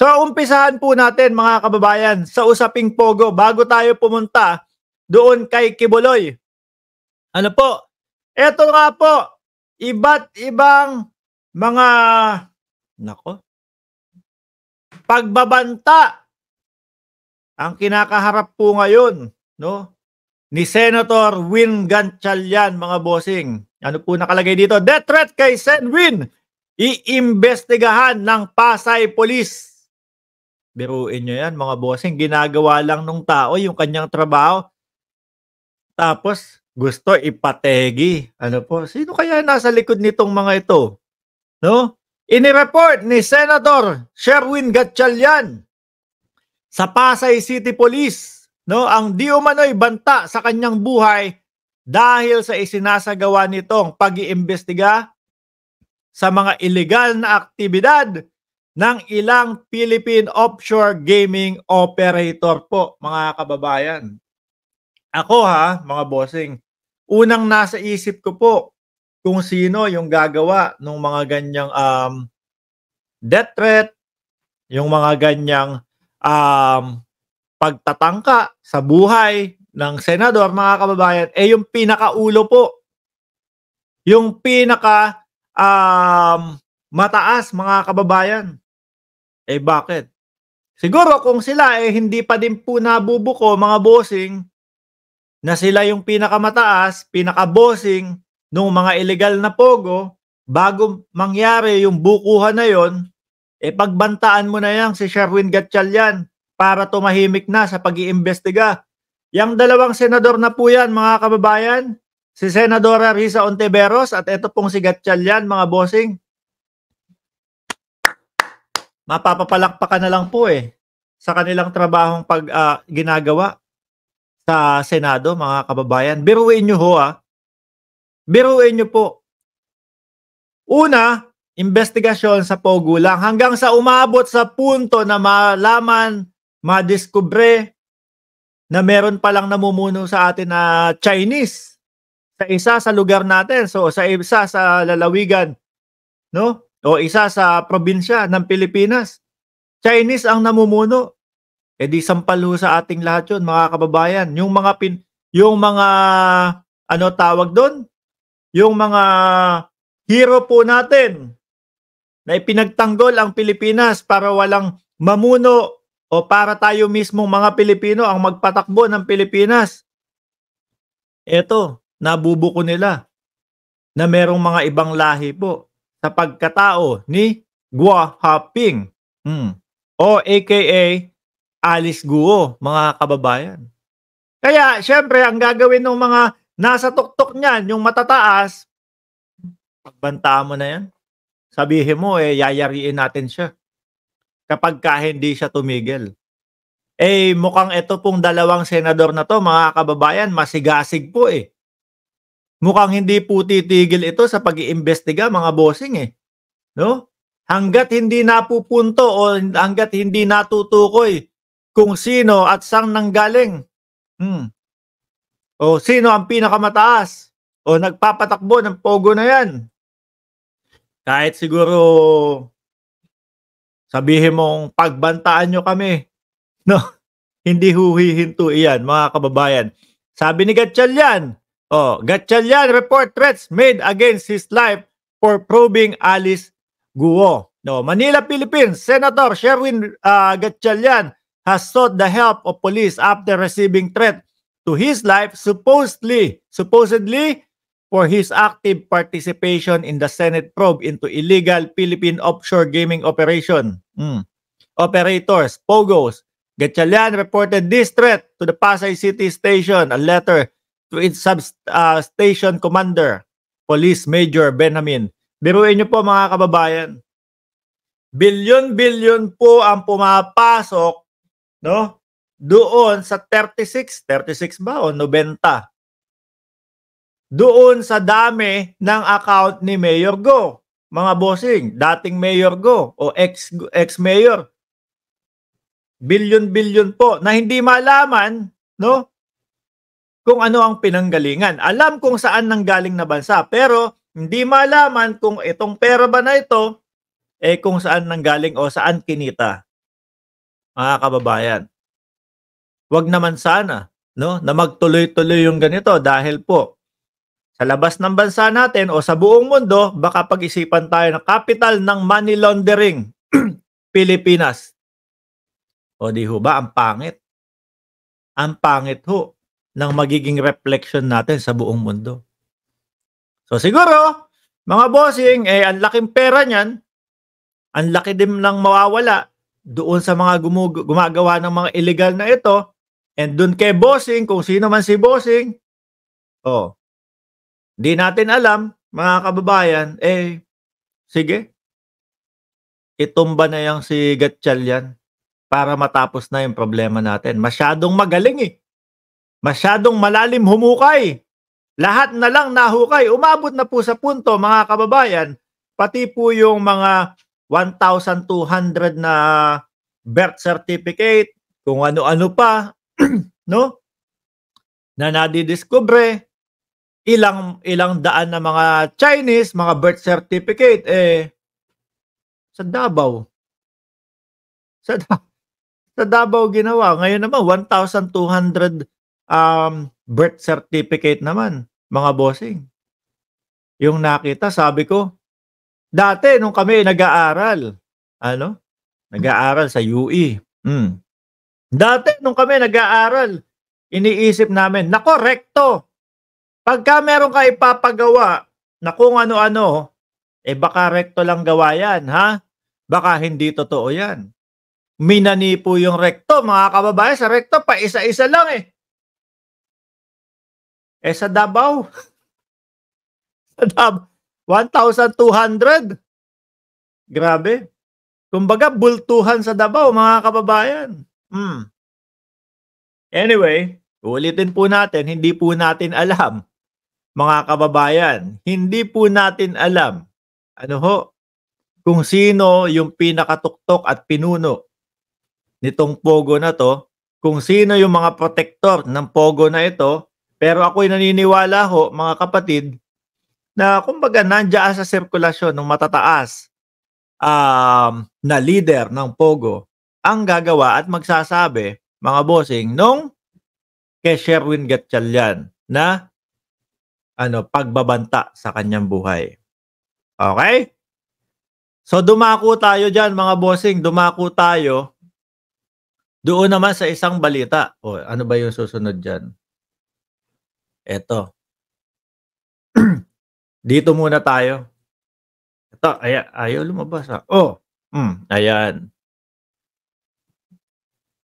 So umpisahan po natin mga kababayan sa usaping Pogo bago tayo pumunta doon kay Kibuloy. Ano po? Ito nga po, iba't ibang mga nako pagbabanta ang kinakaharap po ngayon no ni Senator Win Ganchalian mga bossing. Ano po nakalagay dito? Death threat kay Sen Win iimbestigahan ng Pasay Police Biruin nyo yan, mga bossing. Ginagawa lang nung tao yung kanyang trabaho. Tapos, gusto ipategi. Ano po? Sino kaya nasa likod nitong mga ito? No? Inireport ni Senator Sherwin Gatchalian sa Pasay City Police no ang di umano'y banta sa kanyang buhay dahil sa isinasagawa nitong pag-iimbestiga sa mga ilegal na aktibidad ng ilang Philippine offshore gaming operator po, mga kababayan. Ako ha, mga bossing, unang nasa isip ko po kung sino yung gagawa ng mga ganyang um, death threat, yung mga ganyang um, pagtatangka sa buhay ng senador, mga kababayan, eh yung pinakaulo po. Yung pinaka um, mataas mga kababayan. Eh bakit? Siguro kung sila eh hindi pa din po nabubuko mga bossing na sila yung pinakamataas, pinakabossing nung mga illegal na pogo bago mangyari yung bukuhan na yon, eh pagbantaan mo na yan si Sherwin Gatchalian para tumahimik na sa pag-iimbestiga. Yang dalawang senador na po yan mga kababayan, si Senadora Risa Ontiveros at ito pong si Gatchalian mga bossing mapapapalakpakan na lang po eh sa kanilang trabahong pag uh, ginagawa sa Senado, mga kababayan. Biruin nyo ho ah. Biruin nyo po. Una, investigasyon sa Pogo lang hanggang sa umabot sa punto na malaman, madiskubre na meron palang namumuno sa atin na Chinese sa isa sa lugar natin. So sa isa sa lalawigan, no? o isa sa probinsya ng Pilipinas. Chinese ang namumuno. E di sampal sa ating lahat yun, mga kababayan. Yung mga, pin, yung mga ano tawag doon? Yung mga hero po natin na ipinagtanggol ang Pilipinas para walang mamuno o para tayo mismo mga Pilipino ang magpatakbo ng Pilipinas. Ito, nabubuko nila na merong mga ibang lahi po sa pagkatao ni Gua Haping mm. o aka Alice Guo, mga kababayan. Kaya syempre ang gagawin ng mga nasa tuktok niyan, yung matataas, pagbanta mo na yan. Sabihin mo eh yayariin natin siya kapag ka hindi siya tumigil. Eh mukhang ito pong dalawang senador na to mga kababayan masigasig po eh. Mukhang hindi po titigil ito sa pag-iimbestiga mga bossing eh. No? Hanggat hindi napupunto o hanggat hindi natutukoy kung sino at saan nanggaling. Hmm. O sino ang pinakamataas o nagpapatakbo ng pogo na 'yan. Kahit siguro sabihin mong pagbantaan nyo kami. No? Hindi huhihinto iyan, mga kababayan. Sabi ni Gatchal yan, Oh, Gatchalian report threats made against his life for probing Alice Guo. No, Manila, Philippines, Senator Sherwin uh, Gatchalian has sought the help of police after receiving threat to his life supposedly supposedly for his active participation in the Senate probe into illegal Philippine offshore gaming operation. Mm. Operators, POGOs. Gatchalian reported this threat to the Pasay City Station, a letter to its substation ah, commander, Police Major Benjamin. Biruin niyo po mga kababayan. Bilyon-bilyon po ang pumapasok no? Doon sa 36, 36 ba o 90? Doon sa dami ng account ni Mayor Go, mga bossing, dating Mayor Go o ex ex-mayor. Bilyon-bilyon po na hindi malaman, no? kung ano ang pinanggalingan. Alam kung saan nanggaling na bansa, pero hindi malaman kung itong pera ba na ito, eh kung saan nanggaling o saan kinita. Mga kababayan, wag naman sana no, na magtuloy-tuloy yung ganito dahil po sa labas ng bansa natin o sa buong mundo, baka pag-isipan tayo ng capital ng money laundering, Pilipinas. O di ho ba, ang pangit. Ang pangit ho ng magiging reflection natin sa buong mundo. So siguro, mga bossing, eh, ang laking pera niyan, ang laki din lang mawawala doon sa mga gumug- gumagawa ng mga illegal na ito, and doon kay bossing, kung sino man si bossing, oh, di natin alam, mga kababayan, eh, sige, itumba na yung si Gatchal yan para matapos na yung problema natin. Masyadong magaling eh. Masyadong malalim humukay. Lahat na lang nahukay. Umabot na po sa punto mga kababayan, pati po yung mga 1,200 na birth certificate, kung ano-ano pa, no? Na nadidiskubre, ilang ilang daan na mga Chinese, mga birth certificate eh sa Davao. Sa, sa Davao ginawa. Ngayon naman 1,200 um, birth certificate naman, mga bossing. Yung nakita, sabi ko, dati nung kami nag-aaral, ano? Nag-aaral sa UE. Mm. Dati nung kami nag-aaral, iniisip namin, nako, rekto. Pagka meron ka ipapagawa na kung ano-ano, eh baka rekto lang gawa yan, ha? Baka hindi totoo yan. Minani po yung rekto, mga kababayan, sa rekto pa isa-isa lang eh. Eh sa Davao, sa Davao, 1,200. Grabe. Kumbaga, bultuhan sa Davao, mga kababayan. Hmm. Anyway, ulitin po natin, hindi po natin alam, mga kababayan. Hindi po natin alam, ano ho, kung sino yung pinakatuktok at pinuno nitong pogo na to, kung sino yung mga protector ng pogo na ito, pero ako'y naniniwala ho, mga kapatid, na kumbaga nandiyan sa sirkulasyon ng matataas um, na leader ng Pogo ang gagawa at magsasabi, mga bossing, nung kay Sherwin Gatchalian na ano, pagbabanta sa kanyang buhay. Okay? So dumako tayo diyan mga bossing, dumako tayo doon naman sa isang balita. O, ano ba yung susunod diyan? Eto. Dito muna tayo. Ito, ay, ayaw lumabas ha. Ah. Oh, mm, ayan.